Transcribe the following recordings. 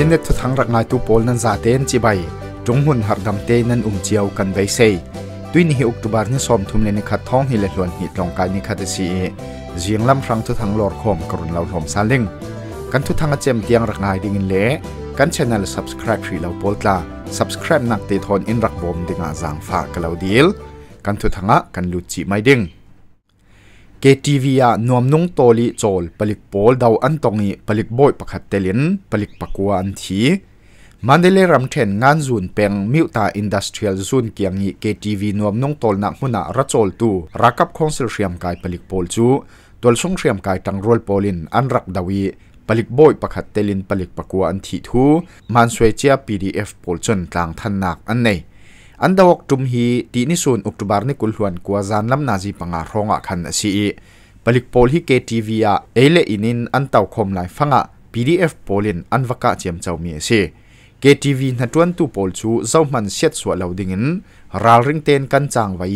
ชินเนทุทังรักนายตูปอลนั้นซาเตนจีใบจงหุ่นหักดำเตนนั้นอุ่มเจียวกันใบเซด้วยนี่อุกตุบาร์นี่สมทุมเลนิขัดท้องฮิเลหลวนหิตลองกายนิคัดสีเจียงลำครั้งทุทังหลอดคมกรุณเราหอมซาเล่งกันทุทังอาเจมเตียงรักนายดิ่งเละกันชแนลสับสครับ e รีเราปอลตา subscribe นักเตทอนอินรักบอมดิงอาจางฝากกับเราดีลกันทุทังะกันลุจิไม่ดิ่ง KTV อะนวมนุ่งโตลีโจลปลิกโปลดาอันตองีปลิกบอยปะคัดเตลินปลิกปะกวันทีมันได้เล่รำเทนงานซุนเป็งมิวตาอินดัสเทรียลซุนเกียงอี KTV นวมนุ่งโตลนักมุนารัโจลตูรักกับคอนเสิร์ตเรียมกายปลิกโปลจูตัวช่งเรียมกายตั้งรวลโอลินอันรักดาวีปลิกบอยปะคัดเตลินปลิกปะกวันทีทูมันสวยเจียปีดีเอฟโปลจนกลางทันหนักอันในอันดาวกจุมฮีตีนิสุนอุกตุบาร์นิกุลฮวนกัวซานลำนาจีปังอารองอ่กคันสีปลิกโพลฮีเกทีวีอาเอเลอินินอันเต้าคมไลฟังอ่ะ PDF โพลินอันวักาจิมเจ้ามีีเทีวีนัดวันตุโพลชูเจ้ามันเสียดสวดเหล่าดิ่งินราลริงเตนกันจางไว้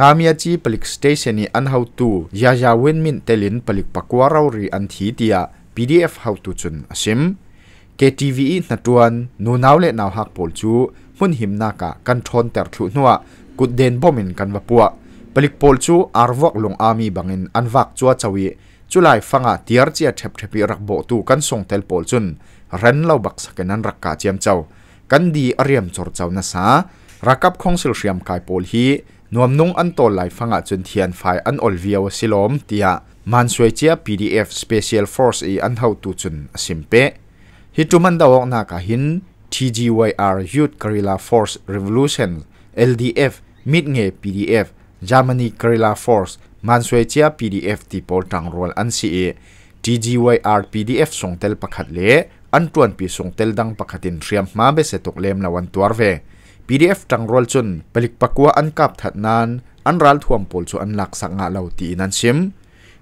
งามีาจีปลิกสเตชันีอันเฮาตูยายาเวนมินเตลินปลิกปักวารารีอันทีเดีย PDF เฮาตูจุนอิม KTV นัดวันนูนาวเลนาวฮักโพลชูหุ่นหิมนากะกันทอนเตอร่ถุนัวกุดเดนบอมินกันวปัวปลิกโพลชูอารวกลงอามีบังอินอันวักจัวจวีจุลไยฟังอาเตียร์เจียเทปเทปีรักโบตูกันส่งเตลโพลชุนเรนเล่าบักสกันนันรักกาเจียมเจ้ากันดีอรียมจอดเจ้านะสารักับของสิลเชียมกายโอลฮีนวมนุ่งอันโตไลฟังอาจุนเทียนไฟอันอลเวียวสิลอมเตียมันสวยเจีย PDF Special Force อีอันเฮาตูจุนสิมเปฮิตุมันดาวอกนากาหิน CGYR Youth Guerrilla Force Revolution LDF มิดเง PDF Germany Guerrilla Force มันสวยเจีย PDF ที่พอลตังรวลอันซีเอ TGYR PDF ส่งเตลประคัดเละอันตวนปีส่งเตลดังประคัดินเรียมมาเบสตกเลมละวันตัวเว PDF ตังรวลจนปลิกปักวัวอันกับถัดนานอันรัลท่วมปลจอันหลักสังหาเหล่าตีนันชิม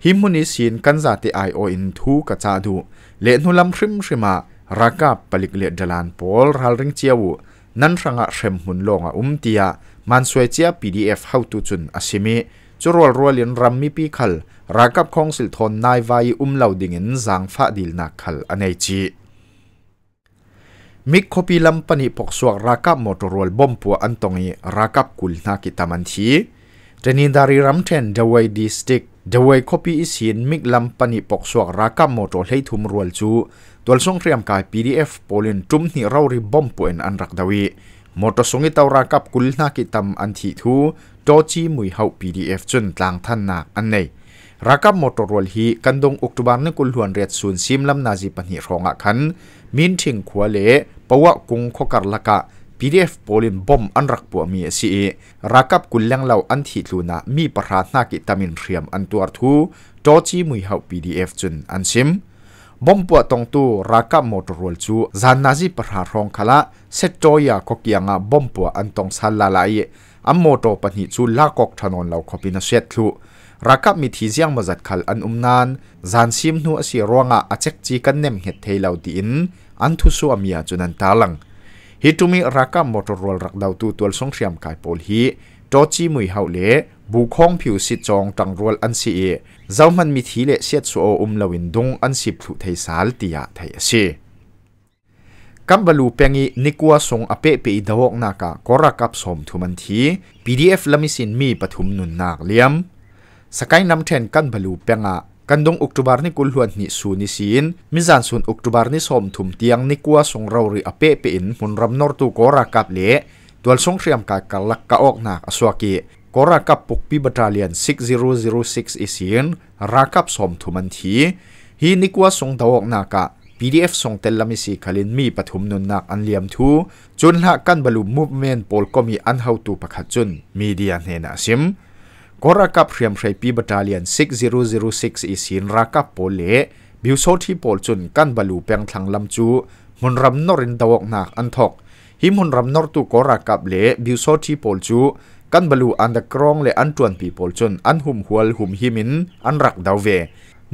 หิมุนิสินกันจาติไอโออินทูกะจาดูเลนุลำคริมคริมารักับปลิกเลียดลานปอลฮาริงเจียวนั่นรังอาเชมหุนลงอุ้มเตียมันสวยเจีย PDF เข้าตุจุนอาชิมีจุรวลรัวเลียนรัมมีปีคัลรักับคงสิลทนนายวายอุ้มเหล่าดิงินสังฟ้าดิลนักขัลอันไอจีมิคปีลัมปนิปกสวกรักับมอตรวลบอมปัวอันตงีรักับกุลนักิตามันทีเจนินดาริรัมเทนเดวัยดิสติกดวยคบีอิสินมิกลำปนิปกสวกรักมโมโตให้ทุมรวลจูตัวส่งเรียมกาย PDF โพลินจุมนีเราริบอมป่วนอันรักดวีมอตสงิตารากับกุลนากิตำมอันทีทูโจจีมุยเฮา PDF จนกลางท่านนักอันในรักับมอตรวลฮีกันดงอุกตุบานนกุลหวนเรียดศูนซิมลำนาจิปันิรองอกขันมินทิงขัวเลปวะกุงขกัรละกะ PDF ปลินบอมอันรักปัวมีสีรักับกุลเลี้ยงเราอันที่ลูนามีประหารนักิตามินเรียมอันตัวทูโจจีมุยเฮา PDF จุนอันซิมบอมปัวตองตูรักับมอตรวลจูจานนาจิประหารรองคละเซจอยาก็เกียงอาบอมปัวอันตองสัลลาลายอัมโมโตปนิจูลากอกถนนเราขบินเสียทูรักับมีทีเสียงมาจัดขัลอันอุมนานจานซิมนัวสีรวงอาเจ็กจีกันเนมเห็ดเทเหล่าดินอันทุสัวมียจุนันตาลังฮิตุมิรักกับมอเตอร์รลรักดาวตูตัวสงเสียมกายโพลฮีโจจิมุยเฮาเล่บุคองผิวสิจองตังรวลอันซีเอเจ้ามันมีทีเล่เสียสโออุมลาวินดงอันสิบถุไทยสาลติยาไทยอซกัมบลูเปงีนิกัวสงอเปเปิดาวกนากากรักับสมทุมันทีพีดีเอฟลามิสินมีปฐุมนุนนาเลียมสกายน้ำแทนกัมบลูเปงะกันดงอุกตุบาร์นี่กุลหวนนีสูนิสินมิจันสุนอุกตุบาร์นี่สมถุมเตียงนิกก่าสงเราหรืออเปเปินมุนรำนอร์ตูกอรากับเละตัวสงเรียมกากลักกะออกนักสวากีกอรากับปุกปีบัตเลียน6006อีสินรากับสมถุมันทีฮีนิกก่าสงดาวกนากะ PDF ส่งเตลลามิสิคลินมีปฐมนุนนักอันเลียมทูจนหากันบรรลุมูฟเมนต์โปลก็มีอันเฮาตูประคัจุนมีเดียเนนาซิมกรักับเรียมไรปีบัตาเลียน6006อีสินรักับโปเลบิวโซที่โพลจุนกันบาลูเปียงทางลำจูมุนรำนอรินดาวกนักอันทอกหิมุนรำนอร์ตุกรักับเลบิวโซที่โพลจูกันบาลูอันดักรองและอันตวนปีโพลจุนอันหุมหัวหุมหิมิน อันรักดาวเว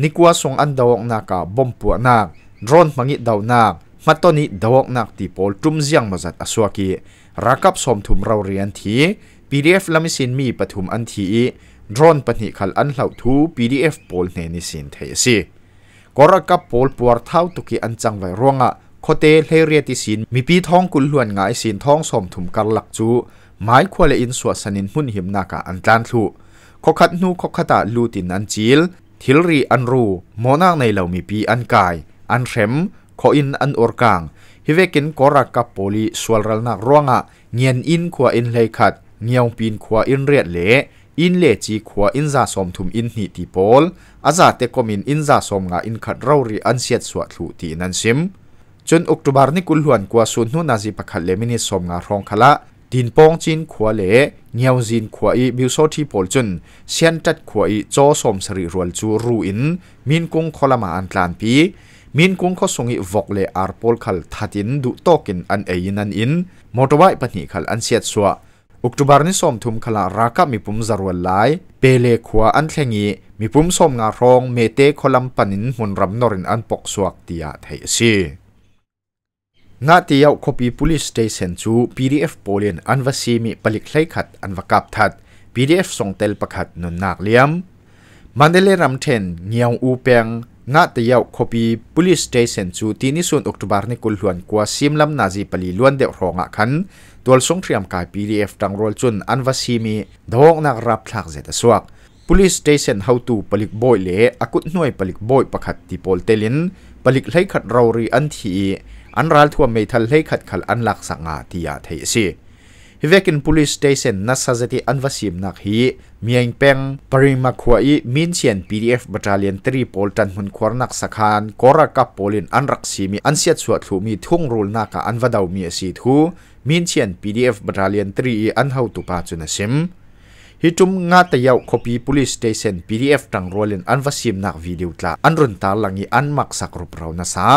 นิกว่าส่งอันดาวกนักบอมปัวนักโดรนมังิดดาวนักมาตอนนี้ดาวกนักที่โพลจุมเซียงมาจัดอสวกีรักับสมทุมเราเรียนที PDF ลำสินมีปฐุมอันทีดรอนปนิขัลอันเหล่าทู PDF โพลเนนิสินเทสีกรกับโพลปวดเท้าตุกีอันจังไวร่วงอ่ะโคเตเลเรียติสิน มีปีทองกุลลวนงายสินทองสมถุมกันหลักจูหมายควรเลอินสวดสนินหุ่นหิมนากาอันจานทุขคัดนูขคตาลูตินอันจิลทิลรีอันรูโมนางในเหล่ามีปีอันกายอันเข็มขออินอันอุรกางฮิเวกินกอรักกับโพลีสวลรลนักร่วงะเงียนอินขวาอินเลยขัดเงียวปีนขวาอินเรียดเละอินเลจีขวาอินซาสมทุมอินหิตีโพลอาจาเตกมินอินซาสมงาอินขัดเรารีอันเสียดสวดถูตีนันซิม จนอกตุบาร์นี่กุลหวนกว่าสุนหุนาจีประคัดเลมินิสมงารองคละดินปองจีนขวาเละเงียวจีนขวาอีบิวโซทีโพลจนเซียนจัดขวาอีโจอสมสริรวลจูรูอินมินกุงคลมาอันตลานปีมินกุงเขาส่งอีวอกเลอาร์โพลคัลทัดินดุโตกินอันเอยินันอินมอเตอร์ไวค์ปนิคัลอันเสียดสวด October ni som thum khala raka mi pum zarwal lai pele khwa an thlengi mi pum som nga rong mete kholam panin hun ram norin an pok suak tia thei si nga ti yau khopi police station chu pdf polin anwasi mi palik thlai khat anwakap that pdf songtel pakhat nun nak liam mandele ramthen ngiau u peng นาตยาวคบีพลิสเตชันจูที่นิสุนอุกตบาร์นิคุลฮวนกัวซิมลัมนาจีปลิลวนเดอร์ฮองักันตัวส่งเตรียมกายพีดีเอฟดังรอลจุนอันวาซิมีดองนักรับทักเซตสวักพลิสเตชันเฮาตูปลิกบอยเล่อกุดหน่วยปลิกบอยประคัดติโพลเตลินปลิกไล่ขัดราวรีอันทีอันรัลทัวเมทัลไล่ขัดขัลอันลักสังอาที่อาเทียซีเวกินพลิสเตชันนัสซาเซติอันวาซิมนักฮีมียงเป็งปริมาขวอีมินเซียน PDF บัตรเลียนตรีโพลตันหุ่นควรนักสักานกรกับโพลินอันรักสีมีอันเสียดสวดถูมีทุ่งรูลนักอันวดาวมีสีทูมินเซียน PDF บัตรเลียนตรีอันเฮาตุปาจุนสิมฮิตุมงาตะยาวคอปีพุลิสเตชันพีีดเอฟตังรวลินอันวสิมนักวิดีโอตลาอันรุนตาลังยีอันมักสักรูปเรานาซา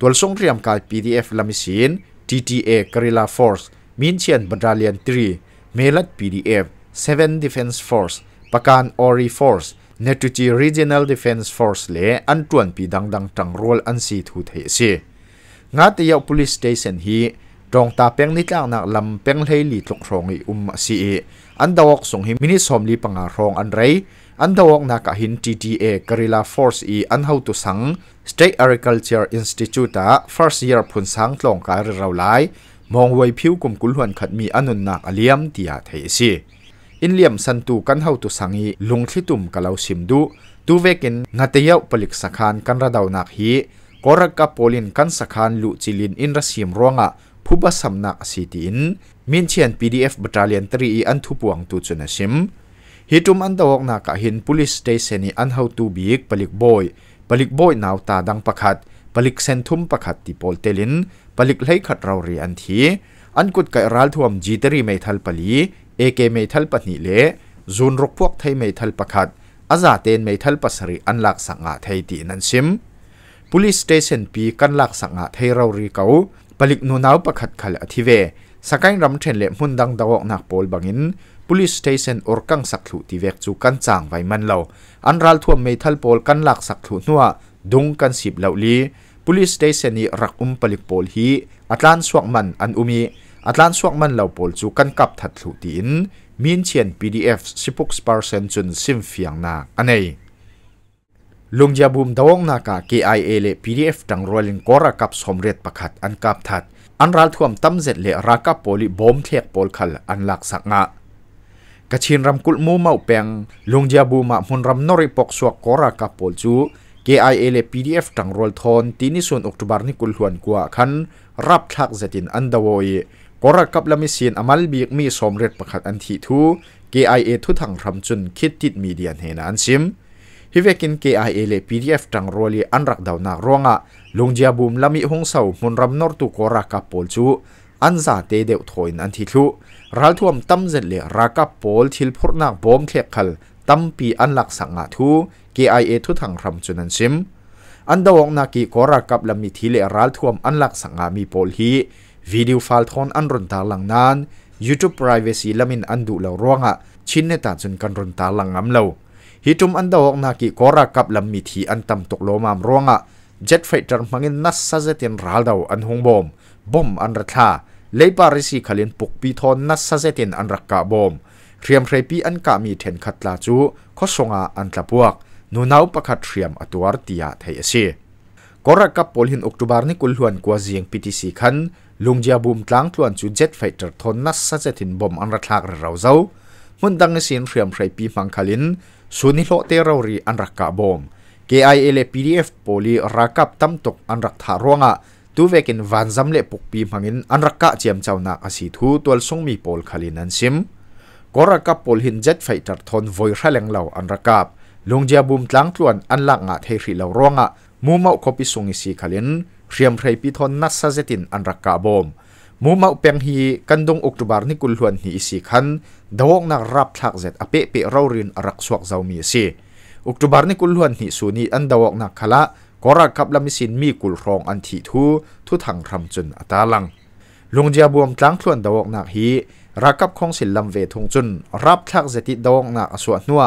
ตัวสสงเรียมกาีเอฟลามิสิน TTA กริลาฟอร์สมินเซียนบัตรเลียนตรีเมลัดพีีดเอฟ7 Defense Force ประการอร i ฟอร์สเนตุจีร e g i o นลดิฟเ e n s e ฟอร์สเล่อันตวนปีดังดังจังรวลอันสีทูเทสีงาเตียาพ o l i c e s t a t ฮีตรงตาเปยงนิดลางนักลำเปยงเลลีตกครองอีอุมซีอันดาวกส่งหิมินิสอมลีปังอารองอันไรอันดาวกนักหินทีทีเอกริลลาฟอร์ e อีอันเฮาตุสังสท t a ริคัลเ c u l t u r e i n s t i t u t าฟอร์สเยอร์พุนสังตรองการเราไล่มองไว้ผิวกลุ่มกุลหวนขัดมีอนุนนักอเลียมเตียเทสีอินเลียมสันตูกันเฮาตุสังฮีลงที่ตุ่มกะเลาซิมดูตูเวกินงาเตยอปลิกสะคานกันระดาวนักฮีกอรกกะโพลินกันสะคานลูจิลินอินรัสยิมรวงะผู้บาสมนักสิตินมินเชียน PDF บัตรเลียนตรีอันทุบวงตุจุนซิมฮิตุมันตาวกนักหินพลิสเตเซนีอันเฮาตูบีกปลิกบอยปลิกบอยนาวตาดังประคัดปลิกเซนทุมประคัดที่โปลเตลินปลิกไหลขัดเราเรียนทีอันกุดไก่รัลทวมจีตรีไม่ทัลปลีเอเกเมทัลปนิเลซูนรกพวกไทยเมทัลปะขัดอาซาเตนเมทัลปัสริอันลักสังอาไทยตีนันซิม police s t นปีกันลักสังอาไทยเรารีเกาปลิกนูนาวปะขัดขลอธิเวสกัยรำเทนเละมุนดังดาวกนักปอลบังอิน police s t น t i o รกังสักลุตีเวกจูกันจางไว้มันเลาอันรัลทัวเมทัลปอลกันลักสักลุนัวดุงกันสิบเหล่าลี police station นี้รักอุ้มปลิกปอลฮีอัตลันสวกมันอันอุมีอัตลันสวกมันเหล่าปลจูกันกับถัดถุตินมีนเชียน PDF 16เปอร์เซ็นต์จนซิมเฟียงนาอันนี้ลุงยาบุมดวงนากา KIA เล PDF ดังรอยลิงกอระกับสมเร็จประคัดอันกับถัด อันรัลทวมตั้มเจ็ดเลรากับโปลิบอมเทียกโปลคัลอันหลักสักงะกชินรำกุลมูเมาแปงลุงยาบูมามุนรำนริปกสวกกอระกับโปลจู KIA เล PDF ดังรอยทอนตีนิส่วนออกตุบาร์นิกุลหวนกัวคันรับทักเสตินอันดาวอยกรกกับลามิเซียนอมัลบีกมีสมเร็จประคัดอันทีทู g i a ทุทังรำจุนคิดติดมีเดียนเฮนันซิมฮิเวกิน g i a เล PDF จังรัวลีอันรักดาวนารวงะลงเจียบุมลามิหงเสามุนรำนอร์ตุกรักกับปอลจูอันซาเตเดวถอยนันทีทูรัลทวมตั้มเจเลรักกับปอลทิลพุรนักบอมเคลคัลตั้มปีอันหลักสังอาทู g i a ทุทังรำจุนันซิมอันดาวงนากีกรักกับลามิทิเลรัลทวมอันหลักสังอามีปอลฮี video file thon an ron ta lang nan youtube privacy lamin an du lo ronga chinne ta chun kan ron ta lang am lo hi tum an dawok na ki kora kap lam mi thi an tam tok lo mam ronga jet fighter mangin nas sa zetin ral daw an hung bom bom an ra tha leipa risi khalin puk pi thon nas sa zetin an rakka bom riam rei pi an ka mi then khatla chu khosonga an tlapuk nu nau pakhat riam atuar tia thei ase กรกับปอลหินออกตุบาร์นี่กุลหวนกว่าเสียงพิทีสีขันลุงจาบุมตั้งทวนจูเจ็ตไฟเตอร์ทนนัสซาเจตินบอมอันรักลากระเราเจ้ามันดังเสียงเรียมไฟปีมังคลินสุนิโลเตรอรีอันรักกับบอม k ลพีดีเอฟลีรักับตั้มตกอันรักทารวงะตัวเวกินวันจำเล็ปุกปีมังินอันรักกับเจียมเจ้านักอสิทูตัวส่งมีปอลคลินันซิมกรกับปอลหินเจ็ตไฟเตอร์ทนวอยแรงเหล่าอันรักกับลงเจียบุมตลังตรวนอันลักงาเทรีเลาร่วงะมูเมาคบิสุงิสีขลินเรียมไรพิทอนนัสซาเซตินอันรักกาบอมมูเมาเปียงฮีกันดงอุกตุบาร์นิกุลหวนฮีสีขันดวงนักรับทักเซตอเปเปรารินรักสวกเจ้ามีสีอุกตุบาร์นิกุลหวนฮีสุนีอันดวงนักขละกรักกับลิสินมีกุลรองอันทีทูทุทังรำจุนอัตาลังลงเจียบวมตลังทวนดวงนักฮีรักกับของศิลลำเวทงจุนรับทักเซติดวงนักสวนัว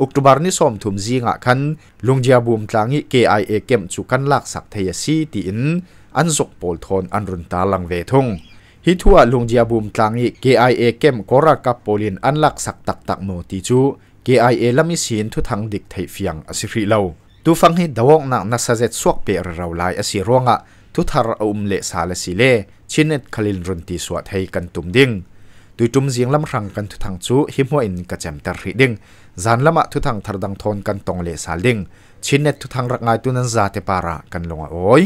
อุกตุบาร์นิสอมถุมจีงะคันลุงเจียบุมตางิ k ไอเอเกมจุกันลักสักเทียสีตีอินอันสกปอลทอนอันรุนตาลังเวทงฮิทัวลุงเจียบุมตางิ k ไอเอเกมกรากับโปลินอันลักสักตักตักโนติจูกไ KIA ลามิสินทุทังดิกไทเฟียงอสิฟิเลวดูฟังให้ดวงนักนักเสดสวกเปรเราไลอสิร่วงะทุทาราอุมเลสาเลสิเลชินเนตคลินรุนติสวัสทิ์ใหกันตุมดิ่งตุยจุมเสียงลำรังกันทุทังจูหิมหวอินกระเจมตะรีดิ่งจานละมะทุทังทารดังทนกันตรงเลสาดิ่งชินเนตทุทังรักไงตุนันซาเตปาระกันลงอ้อย